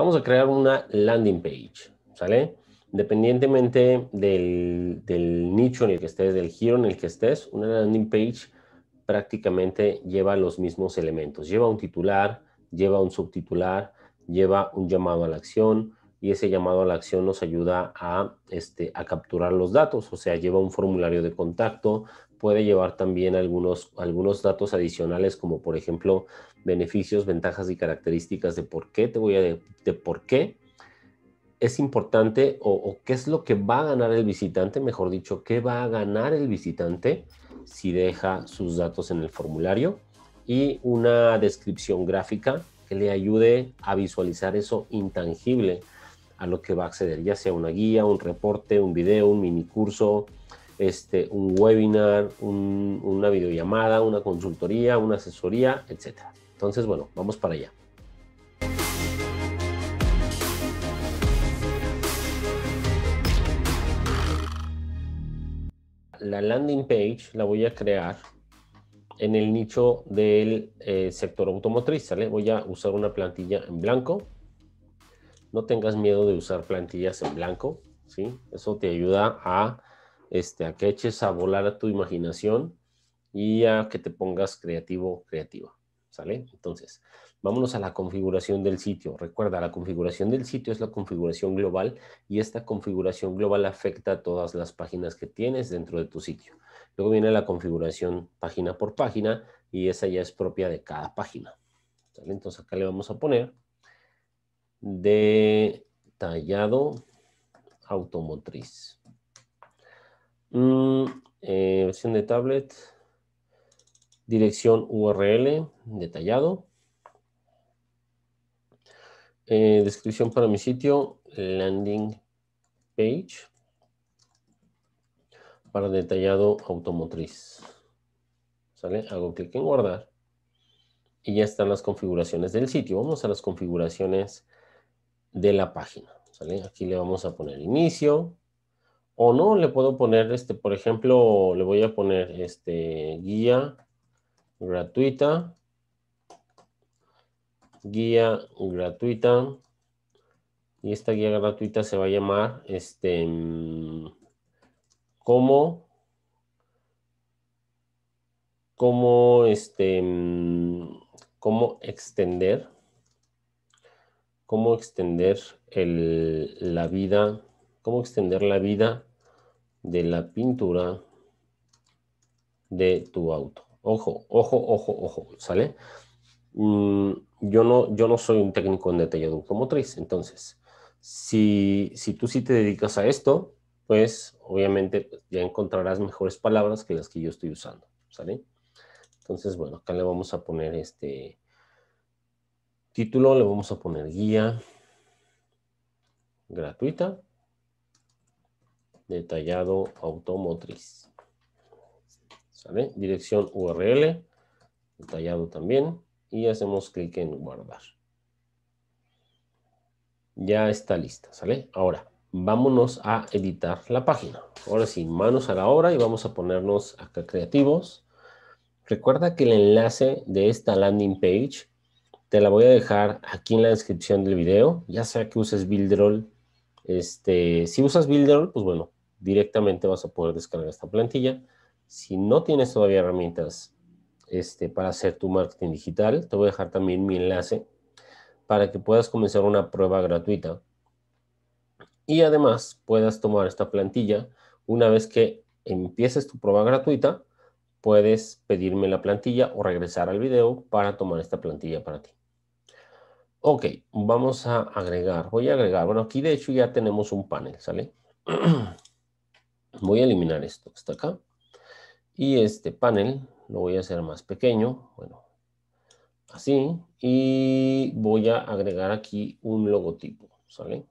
Vamos a crear una landing page, ¿sale? Independientemente del, nicho en el que estés, del giro en el que estés, una landing page prácticamente lleva los mismos elementos. Lleva un titular, lleva un subtitular, lleva un llamado a la acción y ese llamado a la acción nos ayuda a, este, a capturar los datos, o sea, lleva un formulario de contacto, puede llevar también algunos, algunos datos adicionales como por ejemplo beneficios, ventajas y características de por qué te voy a de, por qué es importante o, qué es lo que va a ganar el visitante, mejor dicho, qué va a ganar el visitante si deja sus datos en el formulario y una descripción gráfica que le ayude a visualizar eso intangible a lo que va a acceder, ya sea una guía, un reporte, un video, un mini curso, este, un webinar, una videollamada, una consultoría, una asesoría, etcétera. Entonces, bueno, vamos para allá. La landing page la voy a crear en el nicho del eh, sector automotriz, Voy a usar una plantilla en blanco. No tengas miedo de usar plantillas en blanco, ¿sí? Eso te ayuda a, este, que eches a volar a tu imaginación y a que te pongas creativo, creativa. Entonces, vámonos a la configuración del sitio. Recuerda, la configuración del sitio es la configuración global y esta configuración global afecta a todas las páginas que tienes dentro de tu sitio. Luego viene la configuración página por página y esa ya es propia de cada página. Entonces, acá le vamos a poner detallado automotriz. Mm, eh, versión de tablet dirección URL, detallado. Eh, descripción para mi sitio, landing page. Para detallado automotriz. ¿Sale? Hago clic en guardar. Y ya están las configuraciones del sitio. Vamos a las configuraciones de la página. ¿Sale? Aquí le vamos a poner inicio. O no, le puedo poner, este, por ejemplo, le voy a poner este guía gratuita, guía gratuita, y esta guía gratuita se va a llamar, este, mm, cómo, cómo, este, mm, cómo extender, cómo extender el, la vida, cómo extender la vida de la pintura de tu auto. Ojo, ojo, ojo, ojo, ¿sale? Mm, yo, no, yo no soy un técnico en detallado automotriz, entonces, si, si tú sí te dedicas a esto, pues obviamente pues, ya encontrarás mejores palabras que las que yo estoy usando, ¿sale? Entonces, bueno, acá le vamos a poner este título, le vamos a poner guía gratuita, detallado automotriz. ¿Sale? Dirección URL, detallado también. Y hacemos clic en guardar. Ya está lista, ¿sale? Ahora, vámonos a editar la página. Ahora sí, manos a la obra y vamos a ponernos acá creativos. Recuerda que el enlace de esta landing page te la voy a dejar aquí en la descripción del video, ya sea que uses Builderall. Este, si usas Builderall, pues bueno, directamente vas a poder descargar esta plantilla. Si no tienes todavía herramientas este, para hacer tu marketing digital, te voy a dejar también mi enlace para que puedas comenzar una prueba gratuita y además puedas tomar esta plantilla. Una vez que empieces tu prueba gratuita, puedes pedirme la plantilla o regresar al video para tomar esta plantilla para ti. Ok, vamos a agregar. Voy a agregar. Bueno, aquí de hecho ya tenemos un panel, ¿sale? Voy a eliminar esto está acá. Y este panel lo voy a hacer más pequeño, bueno, así. Y voy a agregar aquí un logotipo, ¿sale?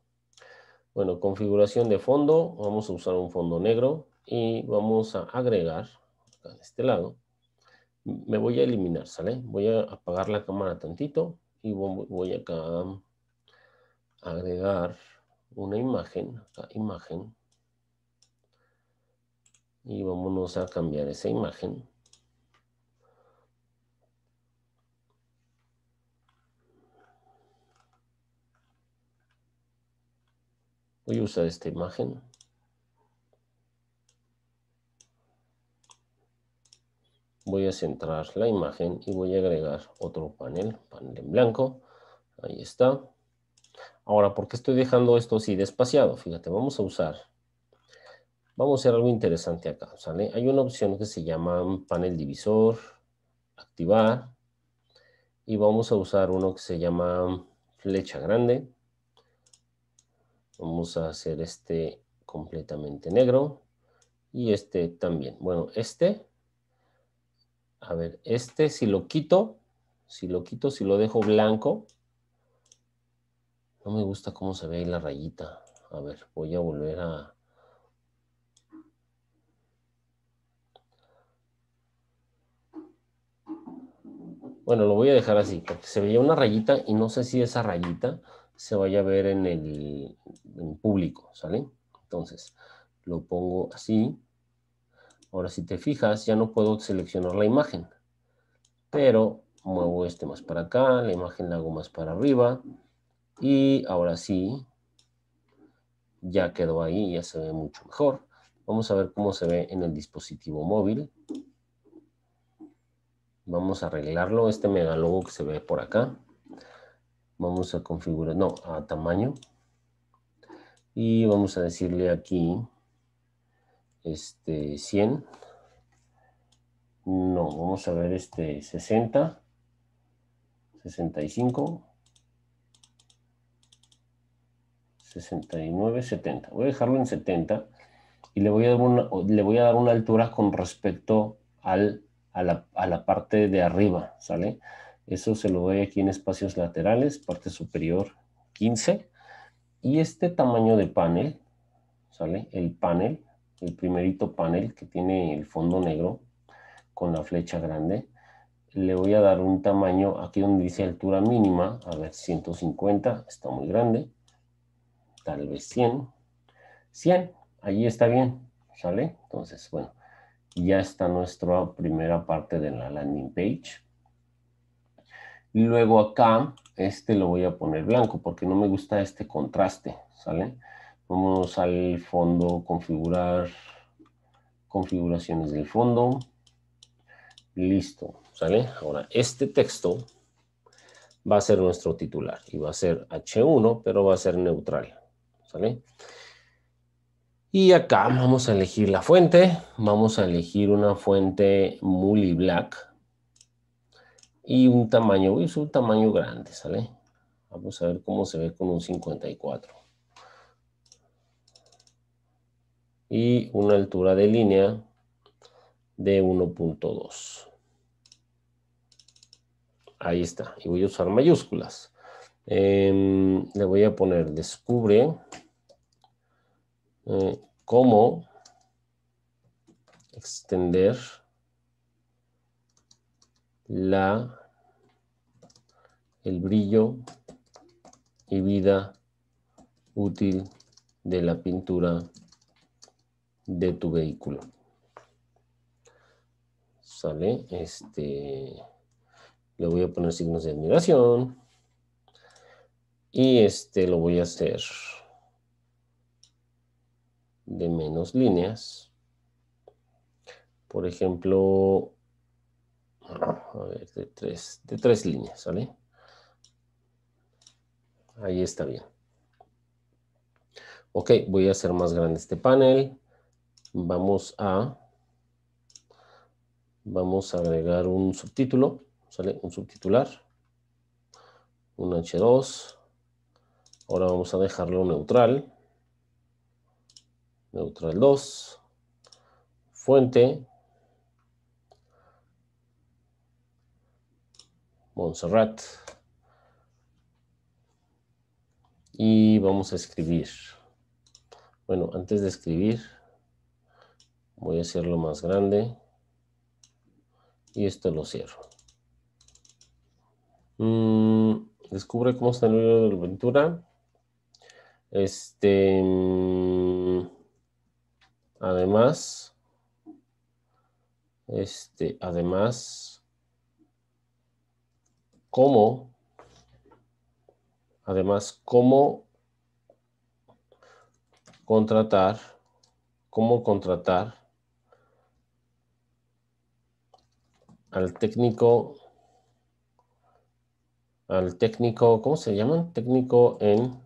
Bueno, configuración de fondo, vamos a usar un fondo negro y vamos a agregar acá de este lado. Me voy a eliminar, ¿sale? Voy a apagar la cámara tantito y voy acá a agregar una imagen, acá, imagen, y vámonos a cambiar esa imagen. Voy a usar esta imagen. Voy a centrar la imagen y voy a agregar otro panel, panel en blanco. Ahí está. Ahora, ¿por qué estoy dejando esto así despaciado? Fíjate, vamos a usar Vamos a hacer algo interesante acá, ¿sale? Hay una opción que se llama panel divisor, activar, y vamos a usar uno que se llama flecha grande. Vamos a hacer este completamente negro y este también. Bueno, este, a ver, este si lo quito, si lo quito, si lo dejo blanco, no me gusta cómo se ve ahí la rayita. A ver, voy a volver a Bueno, lo voy a dejar así, porque se veía una rayita y no sé si esa rayita se vaya a ver en el público, ¿sale? Entonces, lo pongo así. Ahora, si te fijas, ya no puedo seleccionar la imagen, pero muevo este más para acá, la imagen la hago más para arriba, y ahora sí, ya quedó ahí, ya se ve mucho mejor. Vamos a ver cómo se ve en el dispositivo móvil. Vamos a arreglarlo. Este megalogo que se ve por acá. Vamos a configurar, no, a tamaño. Y vamos a decirle aquí, este, 100. No, vamos a ver este 60, 65, 69, 70. Voy a dejarlo en 70 y le voy a dar una, le voy a dar una altura con respecto al a la, parte de arriba, ¿sale? Eso se lo ve aquí en espacios laterales, parte superior 15. Y este tamaño de panel, ¿sale? El panel, el primerito panel que tiene el fondo negro con la flecha grande, le voy a dar un tamaño, aquí donde dice altura mínima, a ver, 150, está muy grande, tal vez 100, 100, allí está bien, ¿sale? Entonces, bueno, ya está nuestra primera parte de la landing page. Luego acá, este lo voy a poner blanco porque no me gusta este contraste, ¿sale? Vamos al fondo, configurar, configuraciones del fondo. Listo, ¿sale? Ahora, este texto va a ser nuestro titular y va a ser H1, pero va a ser neutral, ¿sale? Y acá vamos a elegir la fuente. Vamos a elegir una fuente Muli Black. Y un tamaño, usar un tamaño grande, ¿sale? Vamos a ver cómo se ve con un 54. Y una altura de línea de 1.2. Ahí está. Y voy a usar mayúsculas. Em, le voy a poner Descubre eh, cómo extender la, el brillo y vida útil de la pintura de tu vehículo. Sale, este, le voy a poner signos de admiración y este lo voy a hacer de menos líneas. Por ejemplo, a ver, de tres, de tres líneas, sale. Ahí está bien. Ok, voy a hacer más grande este panel. Vamos a, vamos a agregar un subtítulo, ¿sale? Un subtitular. Un H2. Ahora vamos a dejarlo neutral neutral 2, fuente, Montserrat, y vamos a escribir. Bueno, antes de escribir, voy a hacerlo más grande y esto lo cierro. Mm, descubre cómo está el número de la aventura. Este... Mm, Además, este, además, cómo además, cómo contratar, cómo contratar al técnico, al técnico, ¿cómo se llaman? Técnico en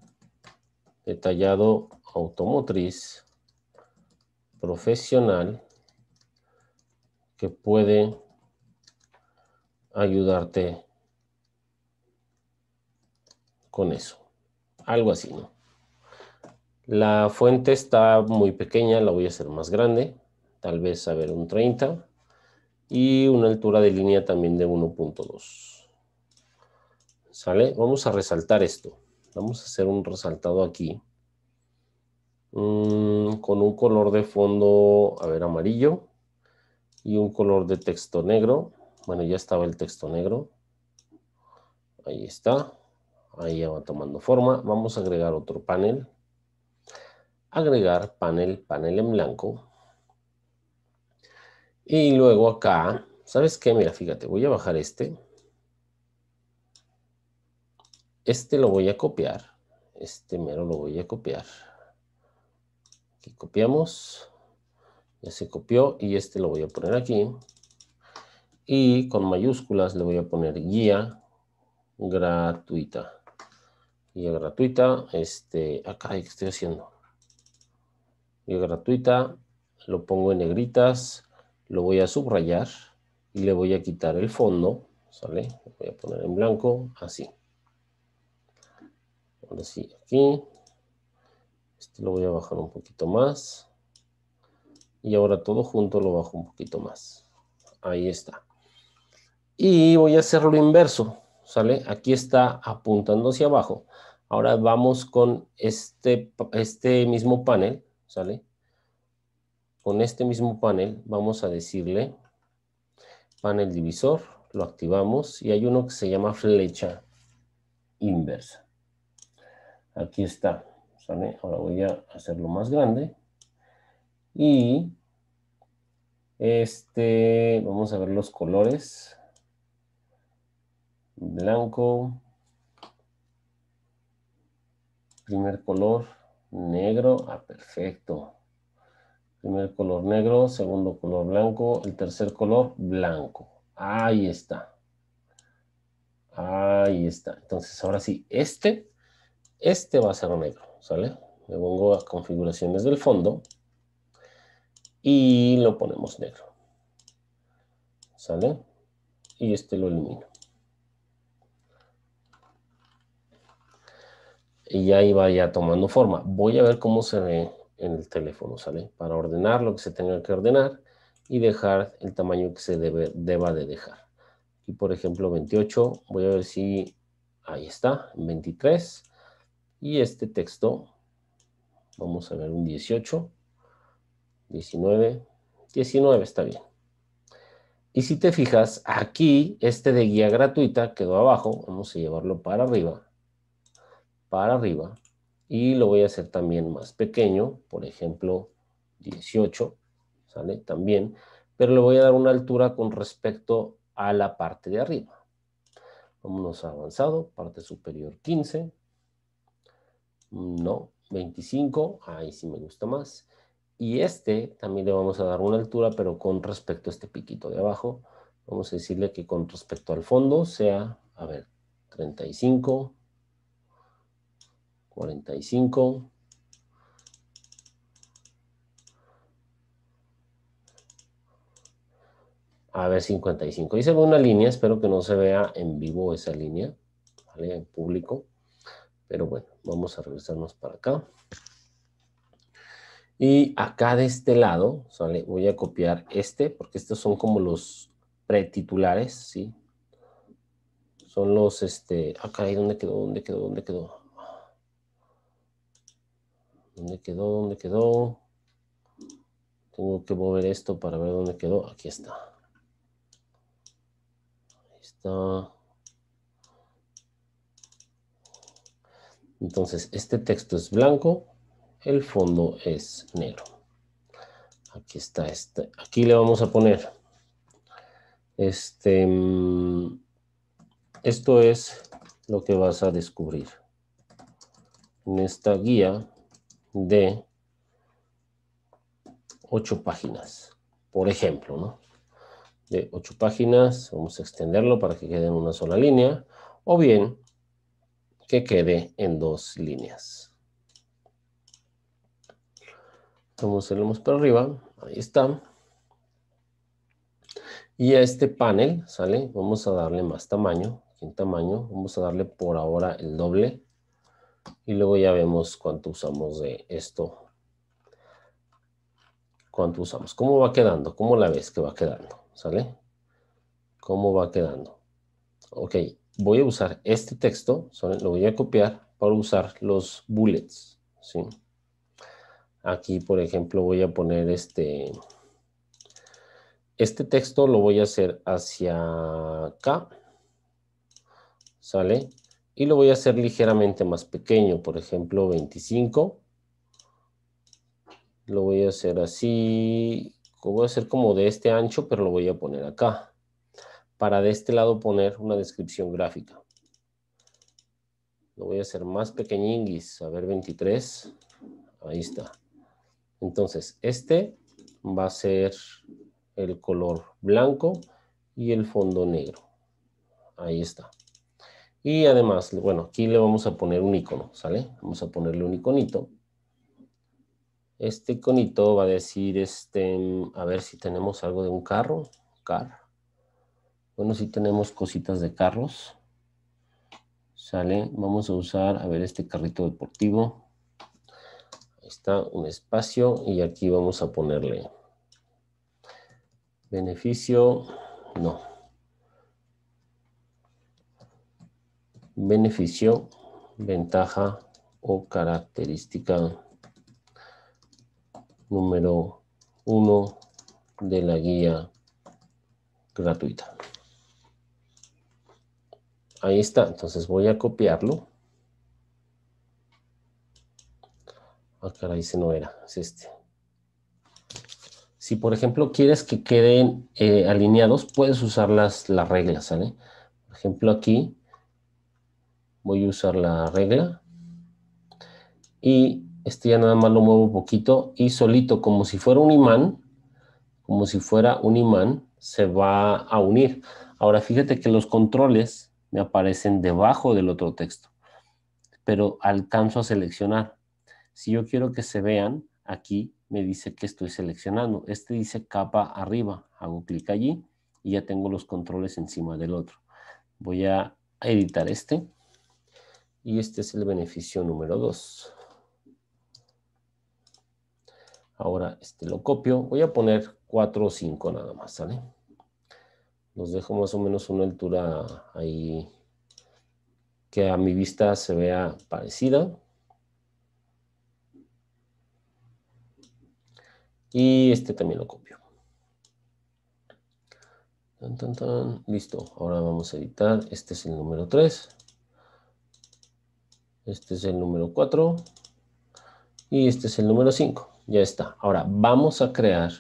detallado automotriz profesional que puede ayudarte con eso. Algo así, ¿no? La fuente está muy pequeña, la voy a hacer más grande, tal vez a ver un 30 y una altura de línea también de 1.2. ¿Sale? Vamos a resaltar esto. Vamos a hacer un resaltado aquí. Mm, con un color de fondo, a ver, amarillo y un color de texto negro. Bueno, ya estaba el texto negro. Ahí está. Ahí ya va tomando forma. Vamos a agregar otro panel. Agregar panel, panel en blanco. Y luego acá, ¿sabes qué? Mira, fíjate, voy a bajar este. Este lo voy a copiar. Este mero lo voy a copiar copiamos. Ya se copió y este lo voy a poner aquí. Y con mayúsculas le voy a poner guía gratuita. Guía gratuita, este, acá que estoy haciendo? Guía gratuita, lo pongo en negritas, lo voy a subrayar y le voy a quitar el fondo, ¿sale? voy a poner en blanco, así. Ahora sí, aquí, lo voy a bajar un poquito más. Y ahora todo junto lo bajo un poquito más. Ahí está. Y voy a hacerlo lo inverso, ¿sale? Aquí está apuntando hacia abajo. Ahora vamos con este, este mismo panel, ¿sale? Con este mismo panel vamos a decirle panel divisor, lo activamos y hay uno que se llama flecha inversa. Aquí está. Ahora voy a hacerlo más grande. Y este, vamos a ver los colores. Blanco. Primer color, negro. Ah, perfecto. Primer color negro, segundo color blanco, el tercer color blanco. Ahí está. Ahí está. Entonces, ahora sí, este, este va a ser negro. ¿sale? Me pongo a configuraciones del fondo y lo ponemos negro, ¿sale? Y este lo elimino. Y ahí iba ya tomando forma. Voy a ver cómo se ve en el teléfono, ¿sale? Para ordenar lo que se tenga que ordenar y dejar el tamaño que se debe, deba de dejar. Y por ejemplo, 28. Voy a ver si ahí está, 23. Y este texto, vamos a ver un 18, 19, 19 está bien. Y si te fijas, aquí este de guía gratuita quedó abajo, vamos a llevarlo para arriba, para arriba, y lo voy a hacer también más pequeño, por ejemplo, 18, ¿sale? También, pero le voy a dar una altura con respecto a la parte de arriba. Vámonos a avanzado, parte superior 15, no, 25, ahí sí me gusta más. Y este también le vamos a dar una altura, pero con respecto a este piquito de abajo, vamos a decirle que con respecto al fondo sea, a ver, 35, 45, A ver, 55. ve una línea, espero que no se vea en vivo esa línea, ¿vale? En público. Pero bueno, Vamos a regresarnos para acá. Y acá de este lado, sale, voy a copiar este, porque estos son como los pretitulares, ¿sí? Son los, este, acá, ahí dónde quedó? ¿Dónde quedó? ¿Dónde quedó? ¿Dónde quedó? ¿Dónde quedó? Tengo que mover esto para ver dónde quedó. Aquí está. Ahí está. Entonces, este texto es blanco, el fondo es negro. Aquí está este. Aquí le vamos a poner este mm, esto es lo que vas a descubrir en esta guía de ocho páginas, por ejemplo, ¿no? De ocho páginas, vamos a extenderlo para que quede en una sola línea, o bien que quede en dos líneas. Vamos a más para arriba. Ahí está. Y a este panel, ¿sale? Vamos a darle más tamaño. en tamaño vamos a darle por ahora el doble. Y luego ya vemos cuánto usamos de esto. Cuánto usamos. ¿Cómo va quedando? ¿Cómo la ves que va quedando? ¿Sale? ¿Cómo va quedando? Ok, voy a usar este texto, lo voy a copiar para usar los bullets, Aquí, por ejemplo, voy a poner este... Este texto lo voy a hacer hacia acá, ¿sale? Y lo voy a hacer ligeramente más pequeño, por ejemplo, 25. Lo voy a hacer así, voy a hacer como de este ancho, pero lo voy a poner acá para de este lado poner una descripción gráfica. Lo voy a hacer más pequeñinguis, a ver 23, ahí está. Entonces este va a ser el color blanco y el fondo negro. Ahí está. Y además, bueno, aquí le vamos a poner un icono, ¿sale? Vamos a ponerle un iconito. Este iconito va a decir, este, a ver si tenemos algo de un carro, car. Bueno, si tenemos cositas de carros. Sale, vamos a usar, a ver, este carrito deportivo. Ahí está, un espacio y aquí vamos a ponerle beneficio, no. Beneficio, ventaja o característica número uno de la guía gratuita ahí está. Entonces voy a copiarlo. Acá ah, caray, se no era, es este. Si, por ejemplo, quieres que queden eh, alineados, puedes usar las, las reglas, ¿sale? Por ejemplo, aquí voy a usar la regla. Y este ya nada más lo muevo un poquito y solito, como si fuera un imán, como si fuera un imán, se va a unir. Ahora, fíjate que los controles me aparecen debajo del otro texto, pero alcanzo a seleccionar. Si yo quiero que se vean, aquí me dice que estoy seleccionando. Este dice capa arriba. Hago clic allí y ya tengo los controles encima del otro. Voy a editar este. Y este es el beneficio número 2. Ahora este lo copio. Voy a poner 4 o 5 nada más, ¿sale? los dejo más o menos una altura ahí que a mi vista se vea parecida. Y este también lo copio. Listo. Ahora vamos a editar. Este es el número 3. Este es el número 4. Y este es el número 5. Ya está. Ahora vamos a crear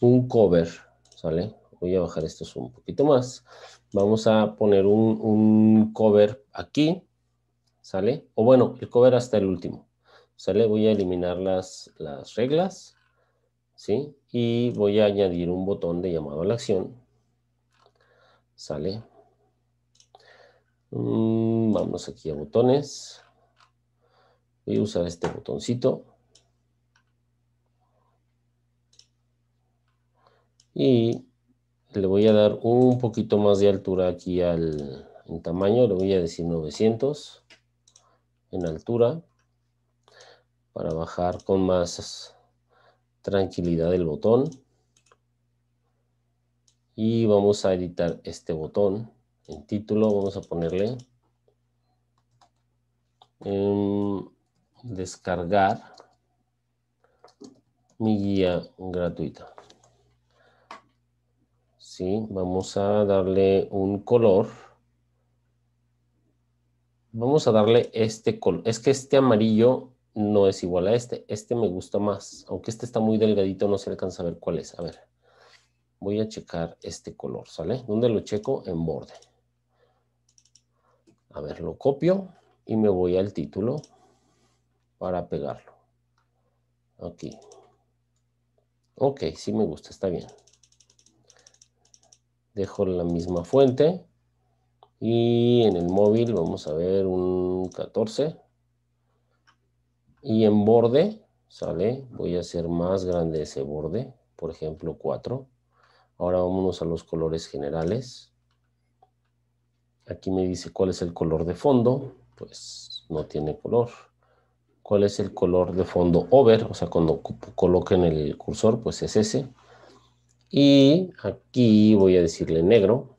un cover. ¿Sale? voy a bajar estos un poquito más. Vamos a poner un, cover aquí, ¿sale? O bueno, el cover hasta el último, ¿sale? Voy a eliminar las, reglas, ¿sí? Y voy a añadir un botón de llamado a la acción, ¿sale? Mm, vamos aquí a botones. Voy a usar este botoncito. Y le voy a dar un poquito más de altura aquí al en tamaño, le voy a decir 900 en altura para bajar con más tranquilidad el botón. Y vamos a editar este botón. En título vamos a ponerle em, descargar mi guía gratuita. ¿sí? Vamos a darle un color. Vamos a darle este color. Es que este amarillo no es igual a este. Este me gusta más. Aunque este está muy delgadito, no se alcanza a ver cuál es. A ver, voy a checar este color, ¿sale? ¿Dónde lo checo? En borde. A ver, lo copio y me voy al título para pegarlo. Aquí. Ok, sí me gusta, está bien dejo la misma fuente y en el móvil vamos a ver un 14 y en borde sale voy a hacer más grande ese borde por ejemplo 4 ahora vámonos a los colores generales aquí me dice cuál es el color de fondo pues no tiene color cuál es el color de fondo over o sea cuando coloquen el cursor pues es ese y aquí voy a decirle negro.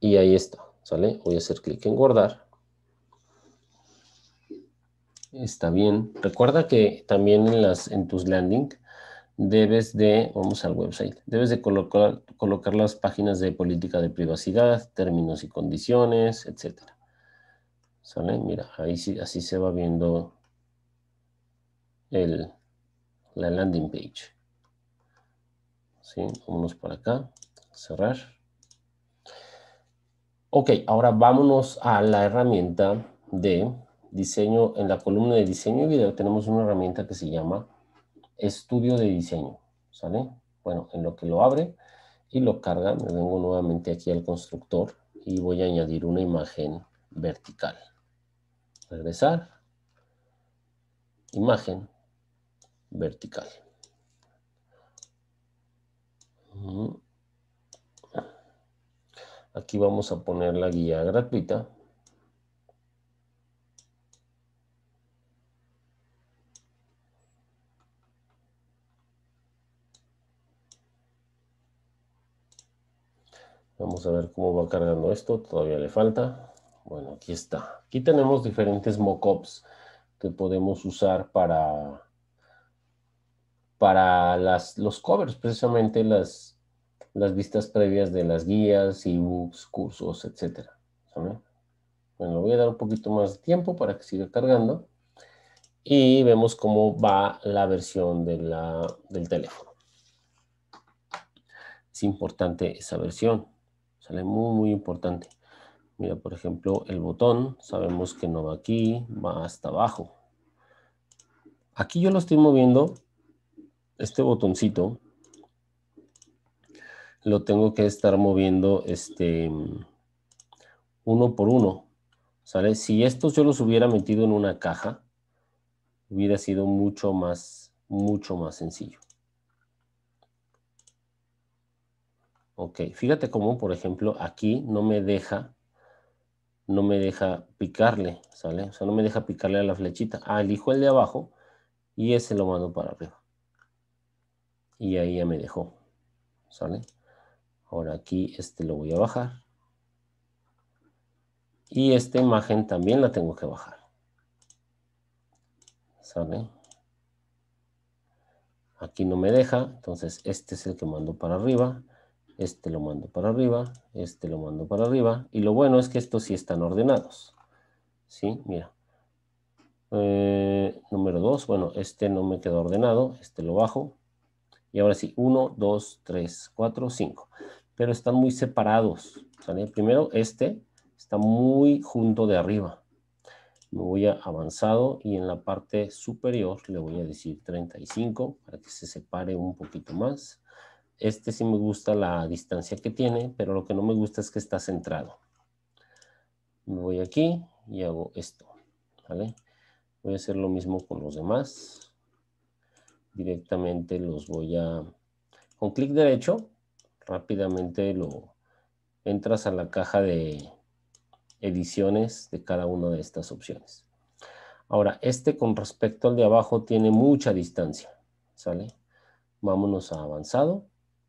Y ahí está, ¿sale? Voy a hacer clic en guardar. Está bien. Recuerda que también en, las, en tus landing debes de, vamos al website, debes de colocar, las páginas de política de privacidad, términos y condiciones, etc. ¿Sale? Mira, ahí sí, así se va viendo el, la landing page. ¿sí? Vámonos para acá, cerrar. Ok, ahora vámonos a la herramienta de diseño, en la columna de diseño y video tenemos una herramienta que se llama estudio de diseño, ¿sale? Bueno, en lo que lo abre y lo carga, me vengo nuevamente aquí al constructor y voy a añadir una imagen vertical. Regresar, imagen vertical. Aquí vamos a poner la guía gratuita. Vamos a ver cómo va cargando esto. Todavía le falta. Bueno, aquí está. Aquí tenemos diferentes mockups que podemos usar para para las, los covers, precisamente las, las vistas previas de las guías, ebooks, cursos, etc. Bueno, voy a dar un poquito más de tiempo para que siga cargando y vemos cómo va la versión de la, del teléfono. Es importante esa versión, sale muy, muy importante. Mira, por ejemplo, el botón, sabemos que no va aquí, va hasta abajo. Aquí yo lo estoy moviendo este botoncito lo tengo que estar moviendo este uno por uno. ¿Sale? Si estos yo los hubiera metido en una caja, hubiera sido mucho más, mucho más sencillo. Ok, fíjate cómo, por ejemplo, aquí no me deja, no me deja picarle, ¿sale? O sea, no me deja picarle a la flechita. Ah, elijo el de abajo y ese lo mando para arriba y ahí ya me dejó, ¿sale? Ahora aquí este lo voy a bajar. Y esta imagen también la tengo que bajar. ¿Sale? Aquí no me deja, entonces este es el que mando para arriba. Este lo mando para arriba, este lo mando para arriba. Y lo bueno es que estos sí están ordenados. ¿Sí? Mira. Eh, número 2, bueno, este no me quedó ordenado, este lo bajo. Y ahora sí, 1, 2, 3, 4, 5. Pero están muy separados. Primero este está muy junto de arriba. Me voy a avanzado y en la parte superior le voy a decir 35 para que se separe un poquito más. Este sí me gusta la distancia que tiene, pero lo que no me gusta es que está centrado. Me voy aquí y hago esto. ¿vale? Voy a hacer lo mismo con los demás directamente los voy a... Con clic derecho, rápidamente lo entras a la caja de ediciones de cada una de estas opciones. Ahora, este con respecto al de abajo tiene mucha distancia, ¿sale? Vámonos a avanzado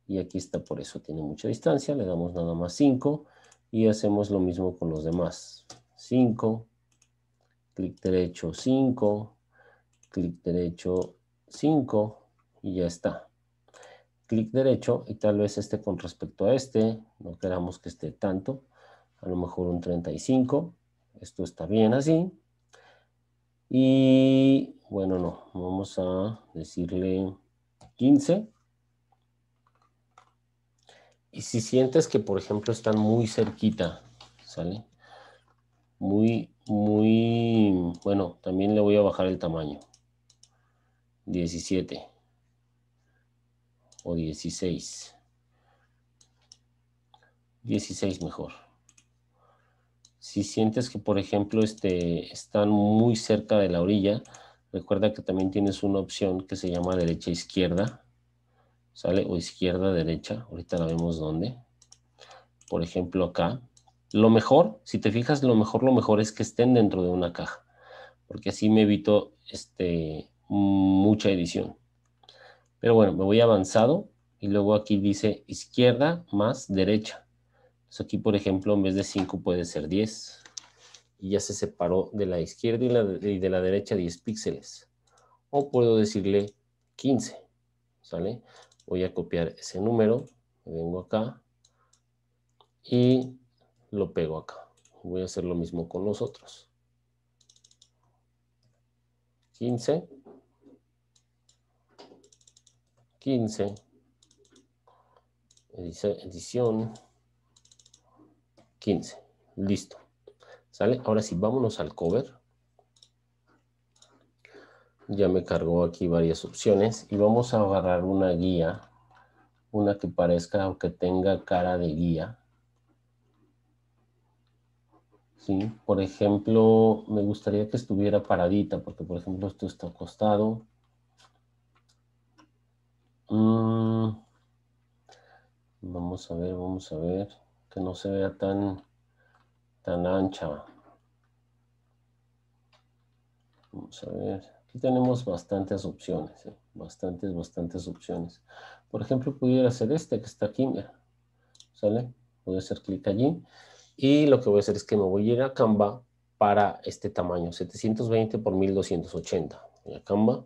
y aquí está por eso, tiene mucha distancia, le damos nada más 5 y hacemos lo mismo con los demás. 5, clic derecho 5, clic derecho 5 y ya está. Clic derecho y tal vez este con respecto a este, no queramos que esté tanto, a lo mejor un 35, esto está bien así. Y bueno, no, vamos a decirle 15. Y si sientes que, por ejemplo, están muy cerquita, ¿sale? Muy, muy, bueno, también le voy a bajar el tamaño. 17 o 16. 16 mejor. Si sientes que, por ejemplo, este, están muy cerca de la orilla, recuerda que también tienes una opción que se llama derecha-izquierda. E ¿Sale? O izquierda-derecha. Ahorita la vemos dónde. Por ejemplo, acá. Lo mejor, si te fijas, lo mejor, lo mejor es que estén dentro de una caja. Porque así me evito este, mucha edición. Pero bueno, me voy avanzado y luego aquí dice izquierda más derecha. aquí, por ejemplo, en vez de 5 puede ser 10. Y ya se separó de la izquierda y, de, la derecha 10 píxeles. O puedo decirle 15. ¿Sale? Voy a copiar ese número. Vengo acá. Y lo pego acá. Voy a hacer lo mismo con los otros. 15. 15, edición 15. Listo. ¿Sale? Ahora sí, vámonos al cover. Ya me cargó aquí varias opciones y vamos a agarrar una guía, una que parezca o que tenga cara de guía. ¿Sí? Por ejemplo, me gustaría que estuviera paradita porque, por ejemplo, esto está acostado. Mm. vamos a ver, vamos a ver. Que no se vea tan, tan ancha. Vamos a ver. Aquí tenemos bastantes opciones, ¿eh? bastantes, bastantes opciones. Por ejemplo, pudiera hacer este que está aquí, ¿Sale? Voy a hacer clic allí. Y lo que voy a hacer es que me voy a ir a Canva para este tamaño, 720 por 1280. Voy a Canva.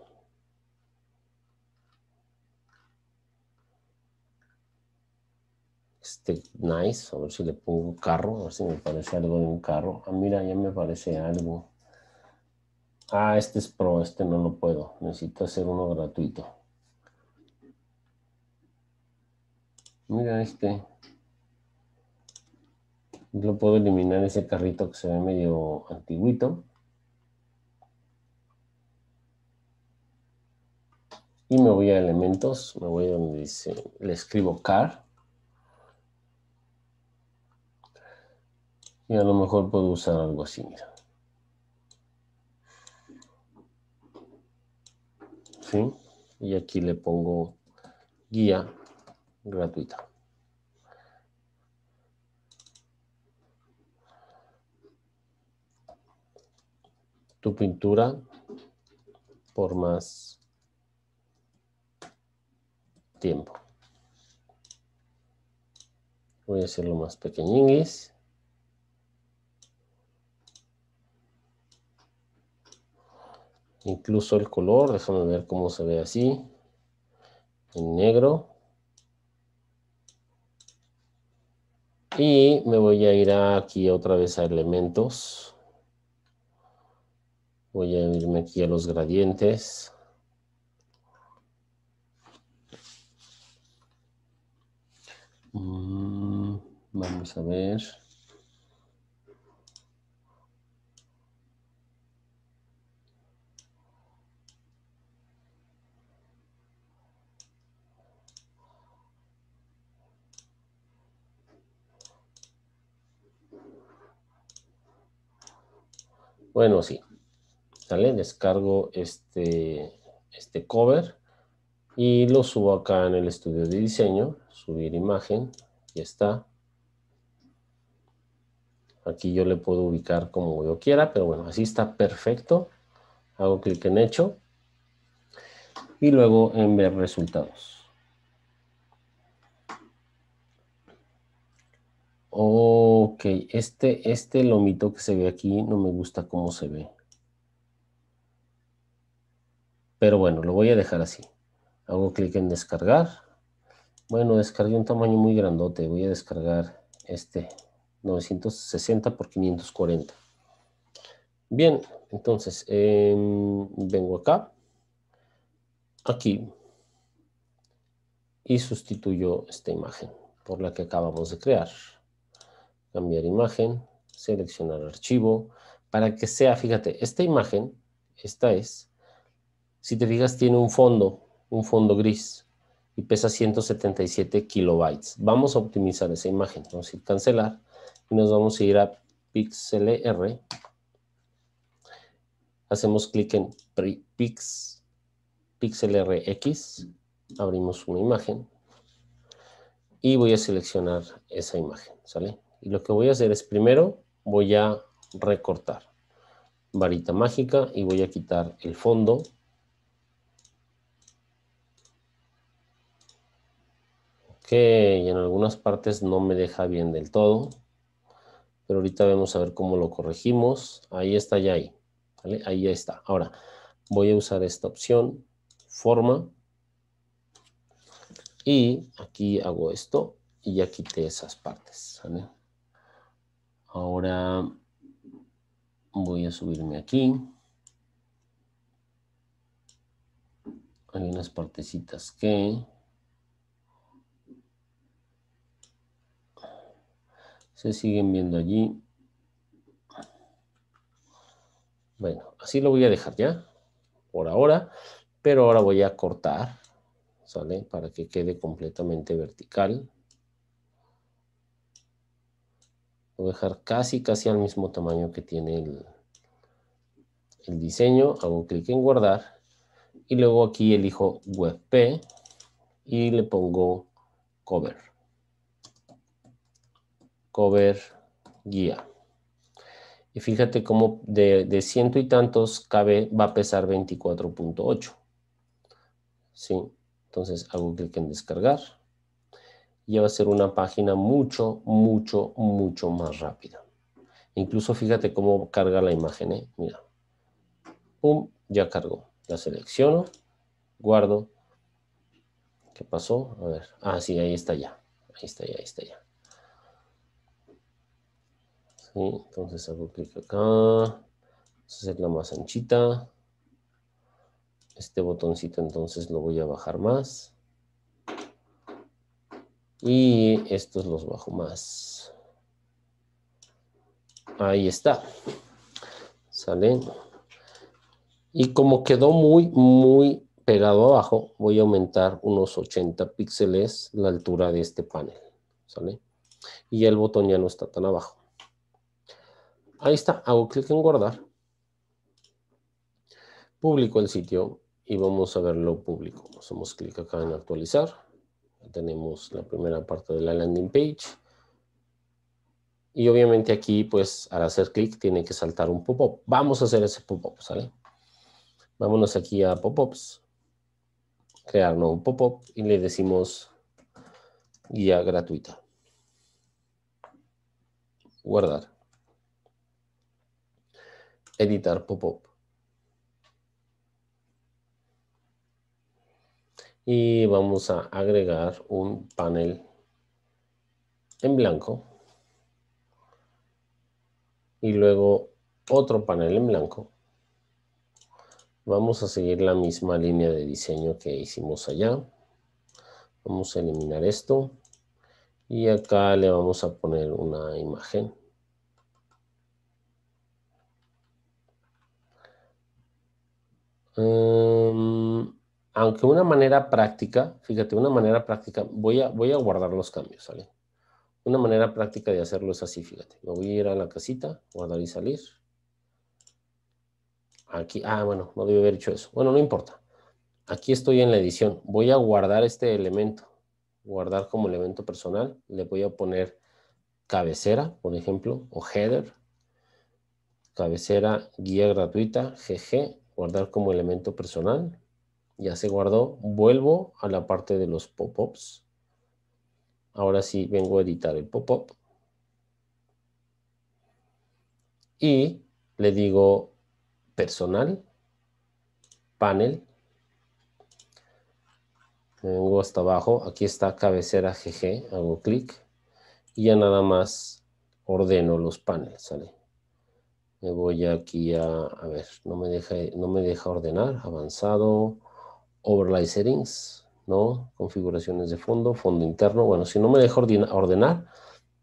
este, nice, a ver si le pongo carro, a ver si me parece algo de un carro. Ah, mira, ya me parece algo. Ah, este es pro, este no lo puedo. Necesito hacer uno gratuito. Mira este. Lo puedo eliminar ese carrito que se ve medio antiguito. Y me voy a elementos, me voy donde dice, le escribo car. Y a lo mejor puedo usar algo así, ¿Sí? Y aquí le pongo guía gratuita. Tu pintura por más tiempo. Voy a hacerlo más pequeñísimo. incluso el color, déjame ver cómo se ve así, en negro. Y me voy a ir aquí otra vez a elementos. Voy a irme aquí a los gradientes. Mm, vamos a ver. Bueno, sí. ¿Sale? Descargo este, este cover y lo subo acá en el estudio de diseño. Subir imagen. Ya está. Aquí yo le puedo ubicar como yo quiera, pero bueno, así está perfecto. Hago clic en hecho. Y luego en ver resultados. Ok, este, este lomito que se ve aquí no me gusta cómo se ve. Pero bueno, lo voy a dejar así. Hago clic en descargar. Bueno, descargué un tamaño muy grandote. Voy a descargar este 960 por 540. Bien, entonces em, vengo acá. Aquí. Y sustituyo esta imagen por la que acabamos de crear cambiar imagen, seleccionar archivo, para que sea, fíjate, esta imagen, esta es, si te fijas tiene un fondo, un fondo gris, y pesa 177 kilobytes. Vamos a optimizar esa imagen, vamos a ir cancelar, y nos vamos a ir a PixelR. hacemos clic en Pix, x abrimos una imagen, y voy a seleccionar esa imagen, ¿sale? Y lo que voy a hacer es primero voy a recortar. Varita mágica y voy a quitar el fondo. Ok, en algunas partes no me deja bien del todo. Pero ahorita vamos a ver cómo lo corregimos. Ahí está ya ahí. Ahí ya está. Ahora voy a usar esta opción, forma. Y aquí hago esto y ya quité esas partes. ¿vale? Ahora voy a subirme aquí. Hay unas partecitas que... Se siguen viendo allí. Bueno, así lo voy a dejar ya, por ahora, pero ahora voy a cortar, ¿sale? Para que quede completamente vertical. voy a dejar casi, casi al mismo tamaño que tiene el, diseño. Hago clic en guardar. Y luego aquí elijo WebP y le pongo cover. Cover guía. Y fíjate cómo de, de ciento y tantos cabe, va a pesar 24.8. Sí, entonces hago clic en descargar y va a ser una página mucho, mucho, mucho más rápida. Incluso fíjate cómo carga la imagen, ¿eh? Mira. Pum, ya cargó. La selecciono, guardo. ¿Qué pasó? A ver. Ah, sí, ahí está ya. Ahí está ya, ahí está ya. Sí, entonces hago clic acá. Vamos a hacerla más anchita. Este botoncito entonces lo voy a bajar más. Y estos los bajo más. Ahí está. ¿Sale? Y como quedó muy, muy pegado abajo, voy a aumentar unos 80 píxeles la altura de este panel. ¿Sale? Y el botón ya no está tan abajo. Ahí está. Hago clic en guardar. Publico el sitio y vamos a verlo público. Hacemos clic acá en actualizar tenemos la primera parte de la landing page. Y obviamente aquí, pues, al hacer clic tiene que saltar un pop-up. Vamos a hacer ese pop-up, ¿sale? Vámonos aquí a pop-ups. Crear nuevo pop-up y le decimos guía gratuita. Guardar. Editar pop-up. y vamos a agregar un panel en blanco y luego otro panel en blanco. Vamos a seguir la misma línea de diseño que hicimos allá. Vamos a eliminar esto y acá le vamos a poner una imagen. Em, aunque una manera práctica, fíjate, una manera práctica, voy a, voy a guardar los cambios, ¿sale? Una manera práctica de hacerlo es así, fíjate. Me voy a ir a la casita, guardar y salir. Aquí, ah, bueno, no debe haber hecho eso. Bueno, no importa. Aquí estoy en la edición. Voy a guardar este elemento. Guardar como elemento personal. Le voy a poner cabecera, por ejemplo, o header. Cabecera, guía gratuita, GG. Guardar como elemento personal ya se guardó. Vuelvo a la parte de los pop-ups. Ahora sí vengo a editar el pop-up. Y le digo personal, panel. Vengo hasta abajo. Aquí está cabecera GG. Hago clic. Y ya nada más ordeno los paneles. ¿sale? Me voy aquí a, a ver, no me deja, no me deja ordenar. Avanzado overlay settings, ¿no? Configuraciones de fondo, fondo interno. Bueno, si no me dejo ordenar,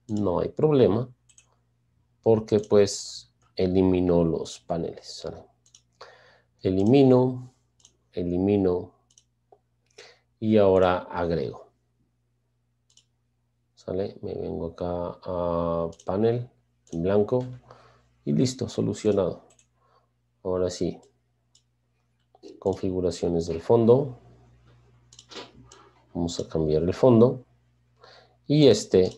no hay problema, porque pues elimino los paneles. Elimino, elimino, y ahora agrego. ¿Sale? Me vengo acá a panel, en blanco, y listo, solucionado. Ahora sí, configuraciones del fondo. Vamos a cambiar el fondo. Y este,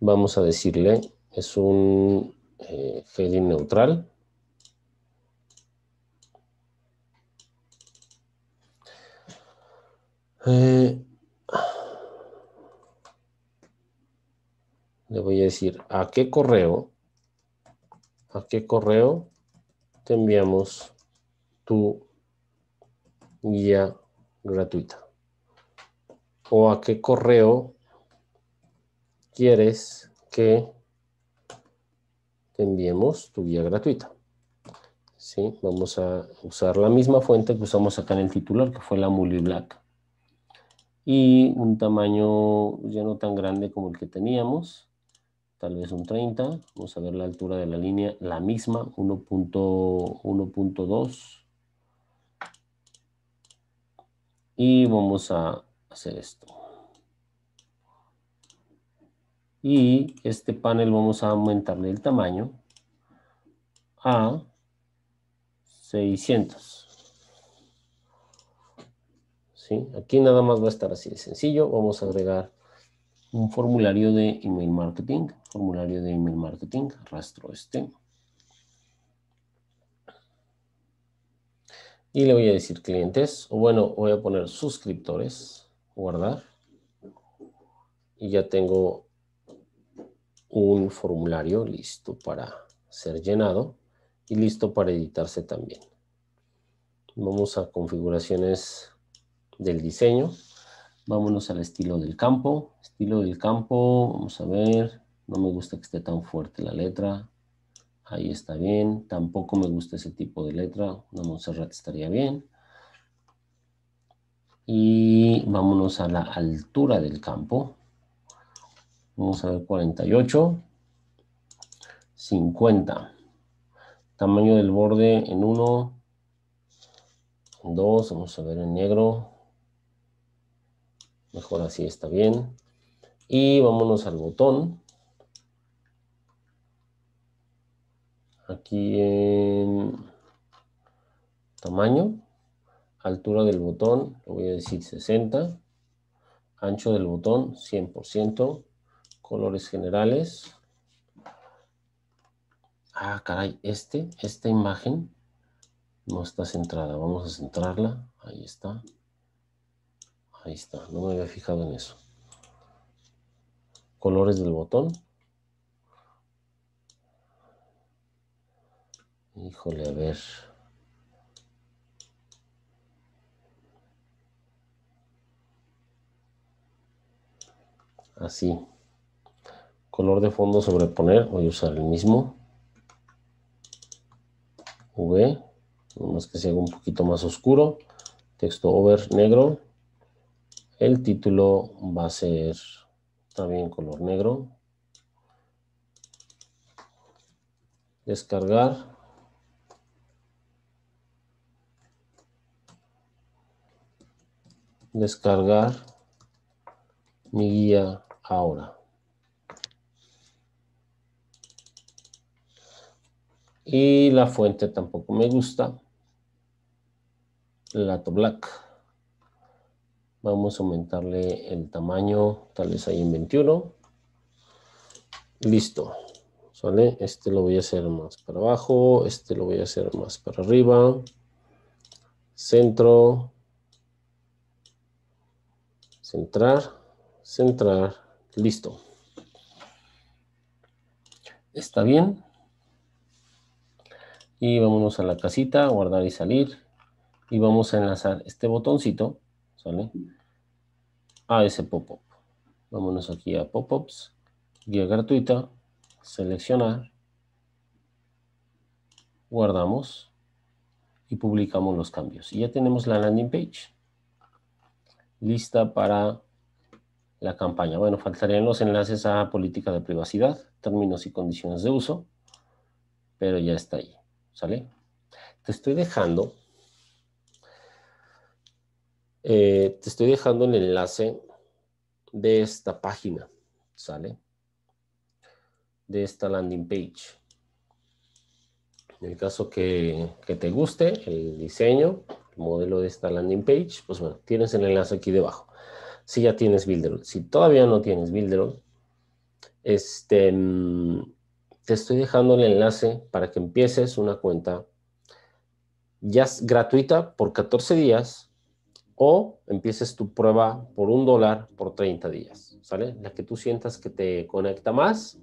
vamos a decirle, es un eh, neutral. Eh, le voy a decir a qué correo, a qué correo te enviamos tu guía gratuita o a qué correo quieres que te enviemos tu guía gratuita. ¿Sí? Vamos a usar la misma fuente que usamos acá en el titular, que fue la Muli Black. Y un tamaño ya no tan grande como el que teníamos, tal vez un 30. Vamos a ver la altura de la línea, la misma, 1.2 Y vamos a hacer esto. Y este panel vamos a aumentarle el tamaño a 600. ¿Sí? Aquí nada más va a estar así de sencillo. Vamos a agregar un formulario de email marketing. Formulario de email marketing. Arrastro este. Y le voy a decir clientes, o bueno, voy a poner suscriptores, guardar. Y ya tengo un formulario listo para ser llenado y listo para editarse también. Vamos a configuraciones del diseño. Vámonos al estilo del campo. Estilo del campo, vamos a ver. No me gusta que esté tan fuerte la letra. Ahí está bien. Tampoco me gusta ese tipo de letra. Una Montserrat estaría bien. Y vámonos a la altura del campo. Vamos a ver 48. 50. Tamaño del borde en 1. 2. Vamos a ver en negro. Mejor así está bien. Y vámonos al botón. aquí en tamaño, altura del botón, lo voy a decir 60, ancho del botón 100%, colores generales. Ah, caray, este, esta imagen no está centrada, vamos a centrarla, ahí está. Ahí está, no me había fijado en eso. Colores del botón, Híjole, a ver. Así. Color de fondo sobreponer. Voy a usar el mismo. V. Más que sea un poquito más oscuro. Texto over negro. El título va a ser también color negro. Descargar. descargar mi guía ahora. Y la fuente tampoco me gusta. Lato Black. Vamos a aumentarle el tamaño, tal vez ahí en 21. Listo. ¿Sale? Este lo voy a hacer más para abajo, este lo voy a hacer más para arriba. Centro. Centrar, centrar, listo. Está bien. Y vámonos a la casita, guardar y salir. Y vamos a enlazar este botoncito, ¿sale? A ese pop-up. Vámonos aquí a pop-ups, guía gratuita, seleccionar, guardamos y publicamos los cambios. Y ya tenemos la landing page lista para la campaña. Bueno, faltarían los enlaces a política de privacidad, términos y condiciones de uso, pero ya está ahí, ¿sale? Te estoy dejando, eh, te estoy dejando el enlace de esta página, ¿sale? De esta landing page. En el caso que te guste, el diseño, modelo de esta landing page, pues bueno, tienes el enlace aquí debajo. Si ya tienes Builder, si todavía no tienes Builder, este, mm, te estoy dejando el enlace para que empieces una cuenta ya gratuita por 14 días o empieces tu prueba por un dólar por 30 días, ¿sale? La que tú sientas que te conecta más,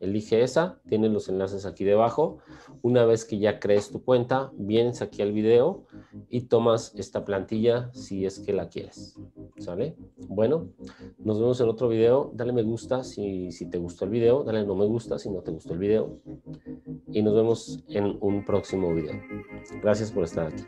elige esa, tienes los enlaces aquí debajo. Una vez que ya crees tu cuenta, vienes aquí al video y tomas esta plantilla si es que la quieres, ¿sale? Bueno, nos vemos en otro video. Dale me gusta si, si te gustó el video, dale no me gusta si no te gustó el video y nos vemos en un próximo video. Gracias por estar aquí.